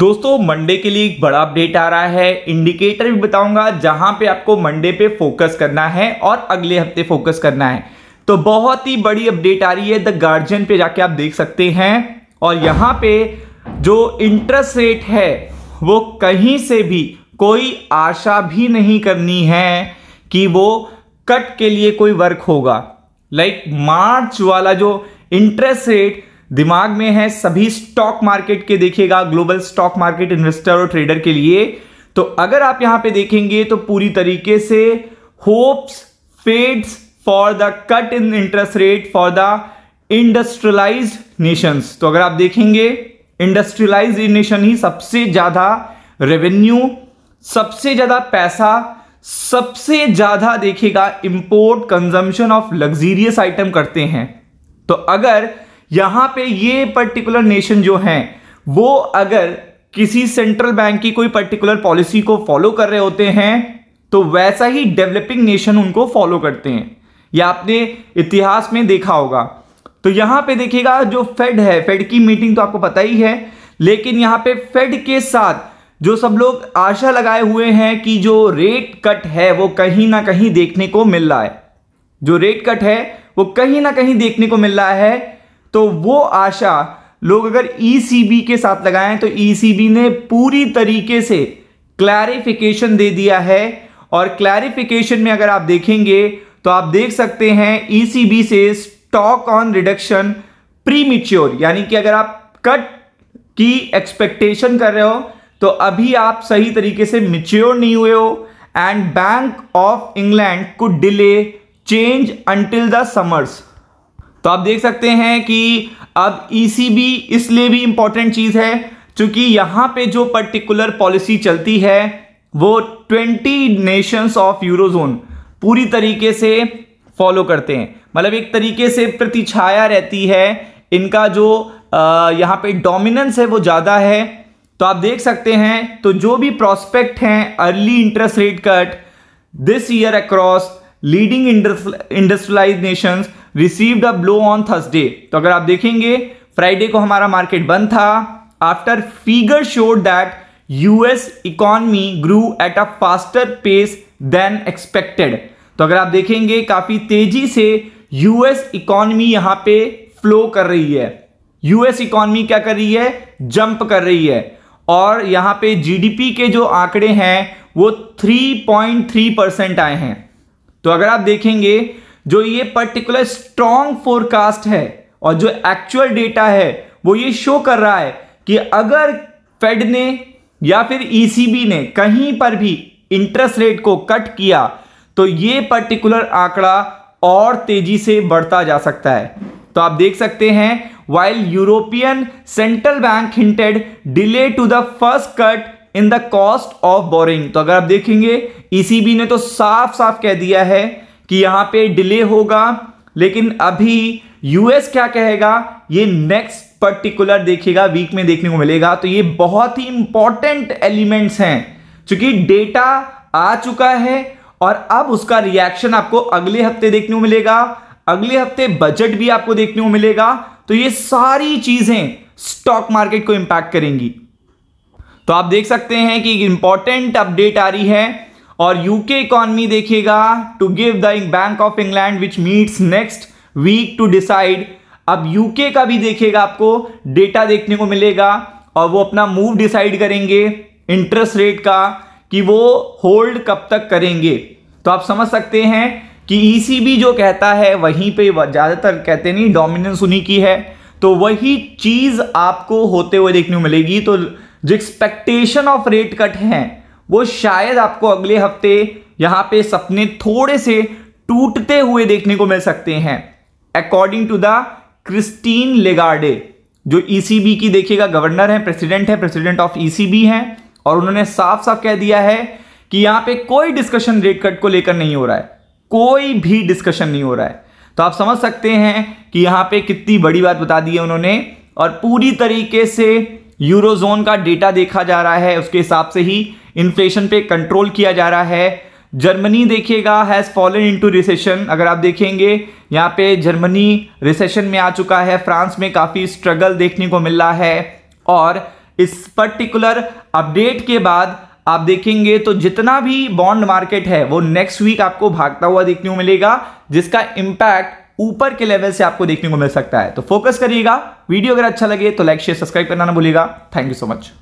दोस्तों मंडे के लिए एक बड़ा अपडेट आ रहा है इंडिकेटर भी बताऊंगा जहां पे आपको मंडे पे फोकस करना है और अगले हफ्ते फोकस करना है तो बहुत ही बड़ी अपडेट आ रही है द गार्जियन पे जाके आप देख सकते हैं और यहां पे जो इंटरेस्ट रेट है वो कहीं से भी कोई आशा भी नहीं करनी है कि वो कट के लिए कोई वर्क होगा लाइक मार्च वाला जो इंटरेस्ट रेट दिमाग में है सभी स्टॉक मार्केट के देखिएगा ग्लोबल स्टॉक मार्केट इन्वेस्टर और ट्रेडर के लिए तो अगर आप यहां पे देखेंगे तो पूरी तरीके से hopes fades for the cut in interest rate for the industrialised nations तो अगर आप देखेंगे इंडस्ट्रियलाइज नेशन ही सबसे ज्यादा रेवेन्यू सबसे ज्यादा पैसा सबसे ज्यादा देखेगा import consumption of luxurious item करते हैं तो अगर यहां पे ये पर्टिकुलर नेशन जो है वो अगर किसी सेंट्रल बैंक की कोई पर्टिकुलर पॉलिसी को फॉलो कर रहे होते हैं तो वैसा ही डेवलपिंग नेशन उनको फॉलो करते हैं या आपने इतिहास में देखा होगा तो यहां पे देखिएगा जो फेड है फेड की मीटिंग तो आपको पता ही है लेकिन यहाँ पे फेड के साथ जो सब लोग आशा लगाए हुए हैं कि जो रेट कट है वो कहीं ना कहीं देखने को मिल रहा है जो रेट कट है वो कहीं ना कहीं देखने को मिल रहा है तो वो आशा लोग अगर ई e के साथ लगाएं तो ई e ने पूरी तरीके से क्लैरिफिकेशन दे दिया है और क्लैरिफिकेशन में अगर आप देखेंगे तो आप देख सकते हैं बी e से स्टॉक ऑन रिडक्शन प्रीमिच्योर यानी कि अगर आप कट की एक्सपेक्टेशन कर रहे हो तो अभी आप सही तरीके से मिच्योर नहीं हुए हो एंड बैंक ऑफ इंग्लैंड को delay change until the summers तो आप देख सकते हैं कि अब ईसीबी e इसलिए भी इंपॉर्टेंट चीज़ है क्योंकि यहाँ पे जो पर्टिकुलर पॉलिसी चलती है वो ट्वेंटी नेशंस ऑफ यूरोजोन पूरी तरीके से फॉलो करते हैं मतलब एक तरीके से प्रतिछाया रहती है इनका जो यहाँ पे डोमिनेंस है वो ज़्यादा है तो आप देख सकते हैं तो जो भी प्रॉस्पेक्ट हैं early interest rate cut this year across leading industrialised nations received a blow on Thursday तो अगर आप देखेंगे फ्राइडे को हमारा मार्केट बंद था after figure showed that US economy grew at a faster pace than expected तो अगर आप देखेंगे काफी तेजी से यूएस इकॉनमी यहां पे फ्लो कर रही है यूएस इकॉनमी क्या कर रही है जंप कर रही है और यहां पे जीडीपी के जो आंकड़े हैं वो 3.3 परसेंट आए हैं तो अगर आप देखेंगे जो ये पर्टिकुलर स्ट्रॉन्ग फोरकास्ट है और जो एक्चुअल डेटा है वो ये शो कर रहा है कि अगर फेड ने या फिर ईसीबी e ने कहीं पर भी इंटरेस्ट रेट को कट किया तो ये पर्टिकुलर आंकड़ा और तेजी से बढ़ता जा सकता है तो आप देख सकते हैं while European Central Bank hinted delay to the first cut in the cost of borrowing तो अगर आप देखेंगे ECB ने तो साफ साफ कह दिया है कि यहां पे डिले होगा लेकिन अभी यूएस क्या कहेगा ये नेक्स्ट पर्टिकुलर देखिएगा वीक में देखने को मिलेगा तो ये बहुत ही इंपॉर्टेंट एलिमेंट्स हैं क्योंकि डेटा आ चुका है और अब उसका रिएक्शन आपको अगले हफ्ते देखने को मिलेगा अगले हफ्ते बजट भी आपको देखने को मिलेगा तो ये सारी चीजें स्टॉक मार्केट को इंपैक्ट करेंगी तो आप देख सकते हैं कि इंपॉर्टेंट अपडेट आ रही है और यूके इकॉनमी देखिएगा to give the Bank of England which meets next week to decide अब यूके का भी देखिएगा आपको डेटा देखने को मिलेगा और वो अपना मूव डिसाइड करेंगे इंटरेस्ट रेट का कि वो होल्ड कब तक करेंगे तो आप समझ सकते हैं कि ईसीबी e जो कहता है वहीं पे ज़्यादातर कहते नहीं डोमिनेंस उन्हीं की है तो वही चीज़ आपको होते हुए देखने को मिलेगी तो जो एक्सपेक्टेशन ऑफ रेट कट हैं वो शायद आपको अगले हफ्ते यहाँ पे सपने थोड़े से टूटते हुए देखने को मिल सकते हैं according to the Christine Lagarde जो ईसीबी e की देखिएगा गवर्नर है प्रेसिडेंट है प्रेसिडेंट ऑफ ईसीबी हैं और उन्होंने साफ साफ कह दिया है कि यहां पे कोई डिस्कशन रेट कट को लेकर नहीं हो रहा है कोई भी डिस्कशन नहीं हो रहा है तो आप समझ सकते हैं कि यहां पे कितनी बड़ी बात बता दी है उन्होंने और पूरी तरीके से यूरोजोन का डेटा देखा जा रहा है उसके हिसाब से ही इन्फ्लेशन पे कंट्रोल किया जा रहा है जर्मनी देखिएगा हैज़ फॉलन इनटू रिसेशन अगर आप देखेंगे यहाँ पे जर्मनी रिसेशन में आ चुका है फ्रांस में काफ़ी स्ट्रगल देखने को मिल रहा है और इस पर्टिकुलर अपडेट के बाद आप देखेंगे तो जितना भी बॉन्ड मार्केट है वो नेक्स्ट वीक आपको भागता हुआ देखने को मिलेगा जिसका इम्पैक्ट ऊपर के लेवल से आपको देखने को मिल सकता है तो फोकस करिएगा वीडियो अगर अच्छा लगे तो लाइक शेयर सब्सक्राइब करना ना भूलेगा थैंक यू सो मच